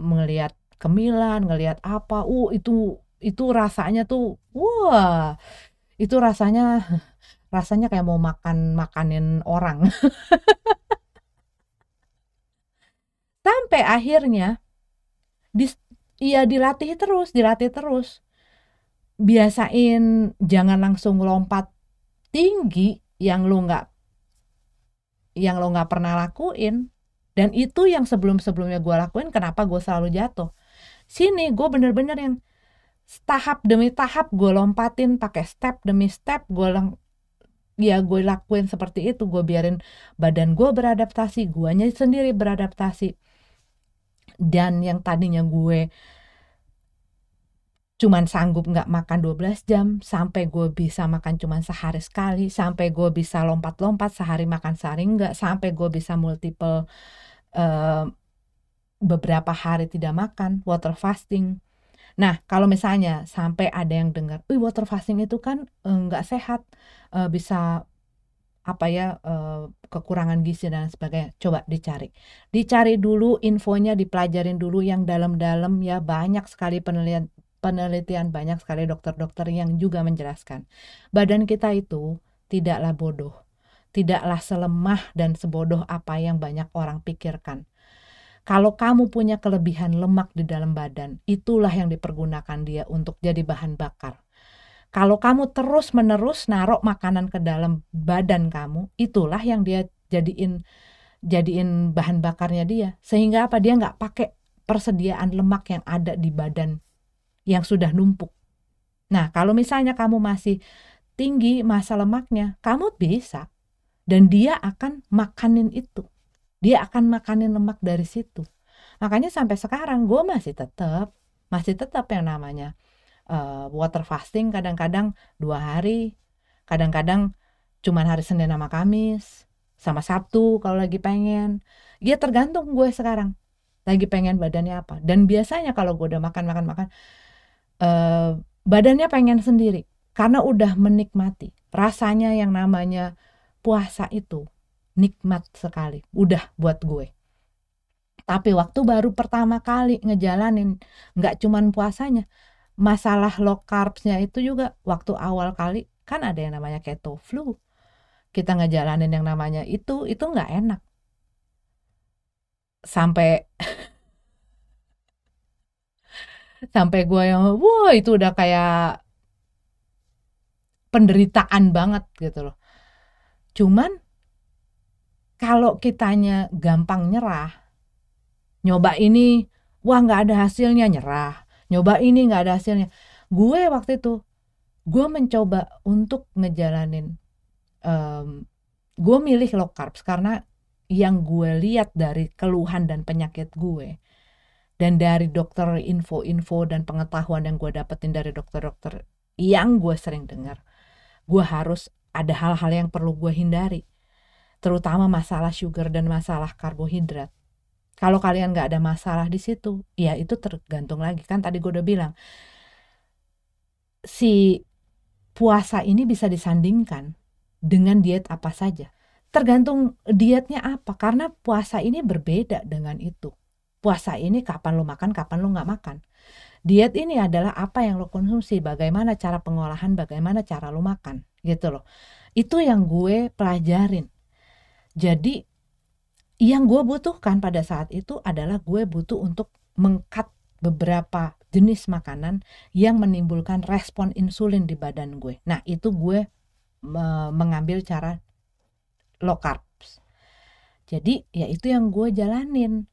ngeliat kemilan ngelihat apa uh itu itu rasanya tuh wah itu rasanya rasanya kayak mau makan makanin orang sampai akhirnya di, ya dilatih terus dilatih terus biasain jangan langsung lompat tinggi yang lo nggak yang lo nggak pernah lakuin dan itu yang sebelum-sebelumnya gue lakuin kenapa gue selalu jatuh sini gue bener-bener yang tahap demi tahap gue lompatin pakai step demi step gue lang ya gue lakuin seperti itu gue biarin badan gue beradaptasi guanya sendiri beradaptasi dan yang tadinya gue cuman sanggup nggak makan 12 jam, sampai gue bisa makan cuman sehari sekali, sampai gue bisa lompat-lompat sehari makan sehari nggak, sampai gue bisa multiple uh, beberapa hari tidak makan, water fasting. Nah, kalau misalnya sampai ada yang dengar, "Wih, water fasting itu kan eh, nggak uh, sehat, uh, bisa apa ya uh, kekurangan gizi dan sebagainya coba dicari dicari dulu infonya dipelajarin dulu yang dalam-dalam ya banyak sekali penelitian penelitian banyak sekali dokter-dokter yang juga menjelaskan badan kita itu tidaklah bodoh, tidaklah selemah dan sebodoh apa yang banyak orang pikirkan. Kalau kamu punya kelebihan lemak di dalam badan, itulah yang dipergunakan dia untuk jadi bahan bakar. Kalau kamu terus-menerus narok makanan ke dalam badan kamu, itulah yang dia jadiin jadiin bahan bakarnya dia. Sehingga apa dia nggak pakai persediaan lemak yang ada di badan yang sudah numpuk. Nah, kalau misalnya kamu masih tinggi masa lemaknya, kamu bisa dan dia akan makanin itu. Dia akan makanin lemak dari situ. Makanya sampai sekarang gue masih tetap masih tetap yang namanya uh, water fasting kadang-kadang dua hari, kadang-kadang cuma hari Senin sama Kamis, sama Sabtu kalau lagi pengen. Ya tergantung gue sekarang lagi pengen badannya apa. Dan biasanya kalau gue udah makan makan makan Eh, badannya pengen sendiri karena udah menikmati rasanya yang namanya puasa itu nikmat sekali udah buat gue tapi waktu baru pertama kali ngejalanin nggak cuman puasanya masalah low carbsnya itu juga waktu awal kali kan ada yang namanya keto flu kita ngejalanin yang namanya itu itu nggak enak sampai sampai gue yang wah itu udah kayak penderitaan banget gitu loh cuman kalau kitanya gampang nyerah nyoba ini wah nggak ada hasilnya nyerah nyoba ini nggak ada hasilnya gue waktu itu gue mencoba untuk ngejalanin um, gue milih low carbs karena yang gue lihat dari keluhan dan penyakit gue dan dari dokter info-info dan pengetahuan yang gue dapetin dari dokter-dokter yang gue sering dengar gue harus ada hal-hal yang perlu gue hindari terutama masalah sugar dan masalah karbohidrat kalau kalian nggak ada masalah di situ ya itu tergantung lagi kan tadi gue udah bilang si puasa ini bisa disandingkan dengan diet apa saja. Tergantung dietnya apa, karena puasa ini berbeda dengan itu puasa ini kapan lo makan, kapan lo nggak makan. Diet ini adalah apa yang lo konsumsi, bagaimana cara pengolahan, bagaimana cara lo makan, gitu loh. Itu yang gue pelajarin. Jadi yang gue butuhkan pada saat itu adalah gue butuh untuk mengkat beberapa jenis makanan yang menimbulkan respon insulin di badan gue. Nah itu gue mengambil cara low carbs. Jadi ya itu yang gue jalanin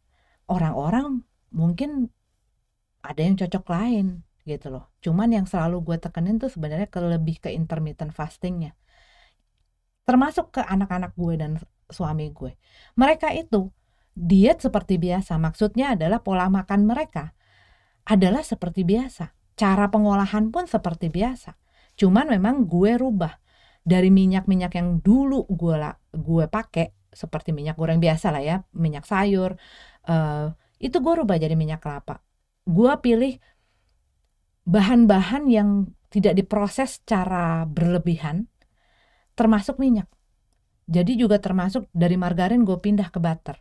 orang-orang mungkin ada yang cocok lain gitu loh. Cuman yang selalu gue tekenin tuh sebenarnya ke lebih ke intermittent fastingnya. Termasuk ke anak-anak gue dan suami gue. Mereka itu diet seperti biasa. Maksudnya adalah pola makan mereka adalah seperti biasa. Cara pengolahan pun seperti biasa. Cuman memang gue rubah dari minyak-minyak yang dulu gue gue pakai seperti minyak goreng biasa lah ya, minyak sayur. Uh, itu gue rubah jadi minyak kelapa. Gue pilih bahan-bahan yang tidak diproses secara berlebihan, termasuk minyak. Jadi juga termasuk dari margarin gue pindah ke butter.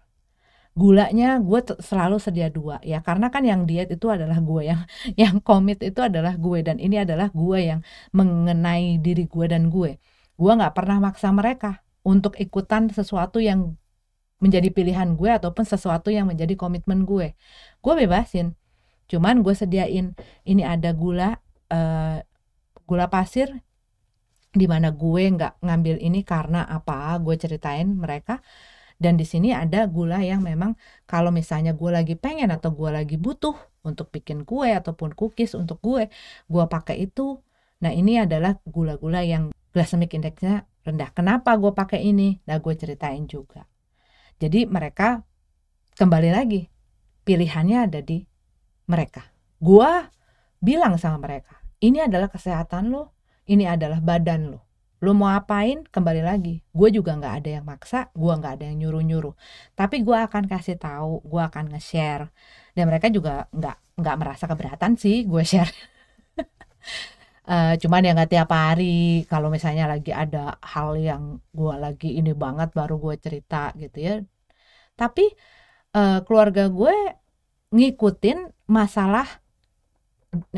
Gulanya gue selalu sedia dua ya karena kan yang diet itu adalah gue yang yang komit itu adalah gue dan ini adalah gue yang mengenai diri gue dan gue. Gue nggak pernah maksa mereka untuk ikutan sesuatu yang menjadi pilihan gue ataupun sesuatu yang menjadi komitmen gue. Gue bebasin. Cuman gue sediain ini ada gula uh, gula pasir di mana gue nggak ngambil ini karena apa gue ceritain mereka dan di sini ada gula yang memang kalau misalnya gue lagi pengen atau gue lagi butuh untuk bikin kue ataupun cookies untuk gue gue pakai itu nah ini adalah gula-gula yang glycemic indexnya rendah. Kenapa gue pakai ini? Nah gue ceritain juga. Jadi mereka kembali lagi pilihannya ada di mereka. Gue bilang sama mereka, ini adalah kesehatan lo, ini adalah badan lo. Lo mau apain? Kembali lagi, gue juga nggak ada yang maksa, gue nggak ada yang nyuruh-nyuruh. Tapi gue akan kasih tahu, gue akan nge-share. Dan mereka juga nggak nggak merasa keberatan sih gue share. uh, cuman ya nggak tiap hari kalau misalnya lagi ada hal yang gue lagi ini banget baru gue cerita gitu ya tapi uh, keluarga gue ngikutin masalah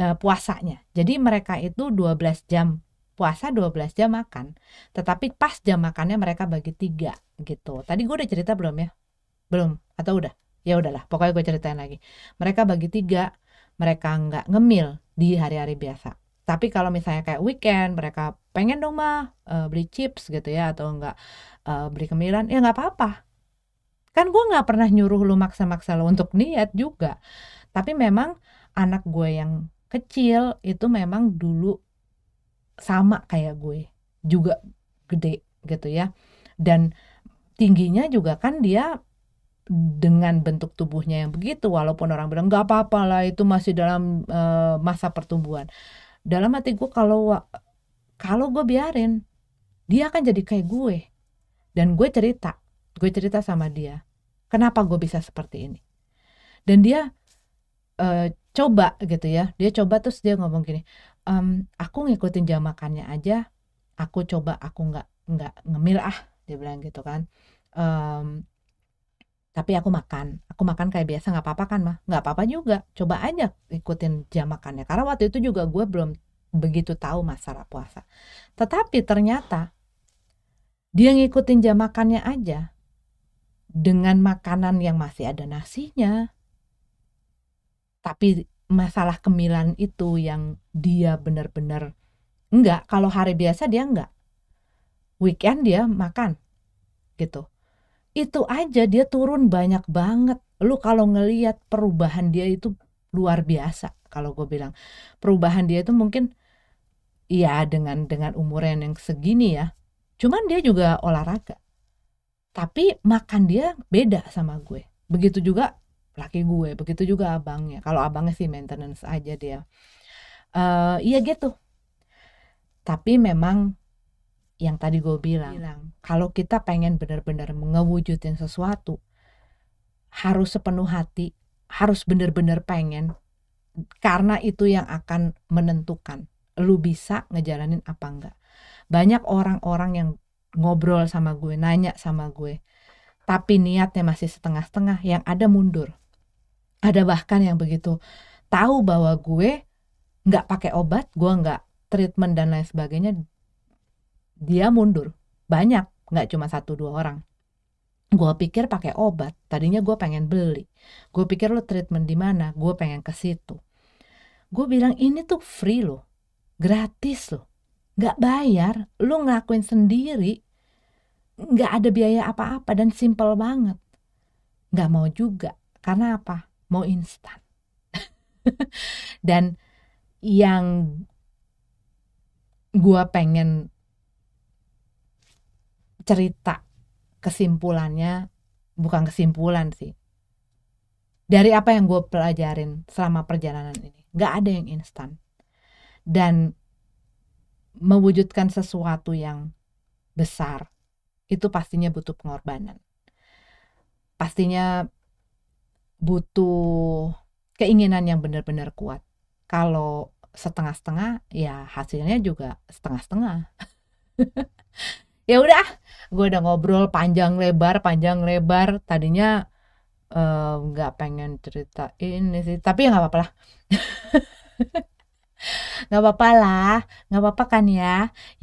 uh, puasanya jadi mereka itu 12 jam puasa 12 jam makan tetapi pas jam makannya mereka bagi tiga gitu tadi gue udah cerita belum ya belum atau udah ya udahlah pokoknya gue ceritain lagi mereka bagi tiga mereka nggak ngemil di hari-hari biasa tapi kalau misalnya kayak weekend mereka pengen dong mah eh, uh, beli chips gitu ya atau enggak uh, beli kemilan ya nggak apa-apa. Kan gue nggak pernah nyuruh lu maksa-maksa lo untuk niat juga. Tapi memang anak gue yang kecil itu memang dulu sama kayak gue juga gede gitu ya. Dan tingginya juga kan dia dengan bentuk tubuhnya yang begitu walaupun orang bilang nggak apa-apa lah itu masih dalam uh, masa pertumbuhan dalam hati gue kalau kalau gue biarin dia akan jadi kayak gue dan gue cerita gue cerita sama dia kenapa gue bisa seperti ini dan dia uh, coba gitu ya dia coba terus dia ngomong gini um, aku ngikutin jam makannya aja aku coba aku nggak nggak ngemil ah dia bilang gitu kan um, tapi aku makan aku makan kayak biasa nggak apa-apa kan mah nggak apa-apa juga coba aja ikutin jam makannya karena waktu itu juga gue belum begitu tahu masalah puasa tetapi ternyata dia ngikutin jam makannya aja dengan makanan yang masih ada nasinya tapi masalah kemilan itu yang dia benar-benar enggak kalau hari biasa dia enggak weekend dia makan gitu itu aja dia turun banyak banget lu kalau ngeliat perubahan dia itu luar biasa kalau gue bilang perubahan dia itu mungkin ya dengan dengan umurnya yang segini ya cuman dia juga olahraga tapi makan dia beda sama gue begitu juga laki gue begitu juga abangnya kalau abangnya sih maintenance aja dia uh, iya gitu tapi memang yang tadi gue bilang, bilang. kalau kita pengen benar-benar ngewujudin sesuatu harus sepenuh hati harus benar-benar pengen karena itu yang akan menentukan lu bisa ngejalanin apa enggak banyak orang-orang yang ngobrol sama gue nanya sama gue tapi niatnya masih setengah-setengah yang ada mundur ada bahkan yang begitu tahu bahwa gue nggak pakai obat gue nggak treatment dan lain sebagainya dia mundur. Banyak, nggak cuma satu dua orang. Gue pikir pakai obat, tadinya gue pengen beli. Gue pikir lo treatment di mana, gue pengen ke situ. Gue bilang ini tuh free lo gratis lo Nggak bayar, lo ngelakuin sendiri. Nggak ada biaya apa-apa dan simple banget. Nggak mau juga, karena apa? Mau instan. dan yang gue pengen cerita kesimpulannya bukan kesimpulan sih dari apa yang gue pelajarin selama perjalanan ini nggak ada yang instan dan mewujudkan sesuatu yang besar itu pastinya butuh pengorbanan pastinya butuh keinginan yang benar-benar kuat kalau setengah-setengah ya hasilnya juga setengah-setengah ya udah ah, gue udah ngobrol panjang lebar panjang lebar tadinya eh, nggak uh, pengen cerita ini sih tapi ya nggak apa-apa lah nggak apa-apa lah nggak apa-apa kan ya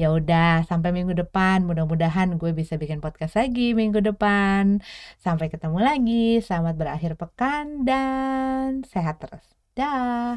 ya udah sampai minggu depan mudah-mudahan gue bisa bikin podcast lagi minggu depan sampai ketemu lagi selamat berakhir pekan dan sehat terus dah